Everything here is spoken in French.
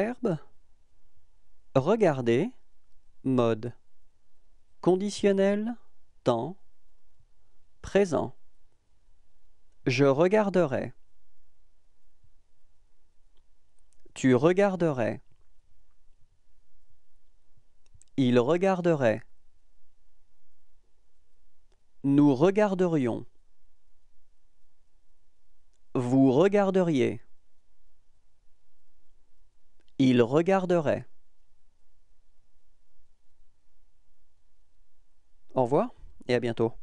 Verbe Regarder Mode Conditionnel Temps Présent Je regarderai Tu regarderais Il regarderait Nous regarderions Vous regarderiez il regarderait. Au revoir et à bientôt.